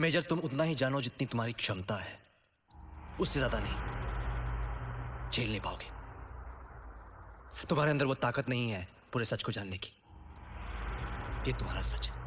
major तुम उतना ही जानो जितनी तुम्हारी क्षमता है उससे ज्यादा नहीं झेल नहीं पाओगे तुम्हारे अंदर वो ताकत नहीं है पूरे सच को जानने की ये तुम्हारा सच है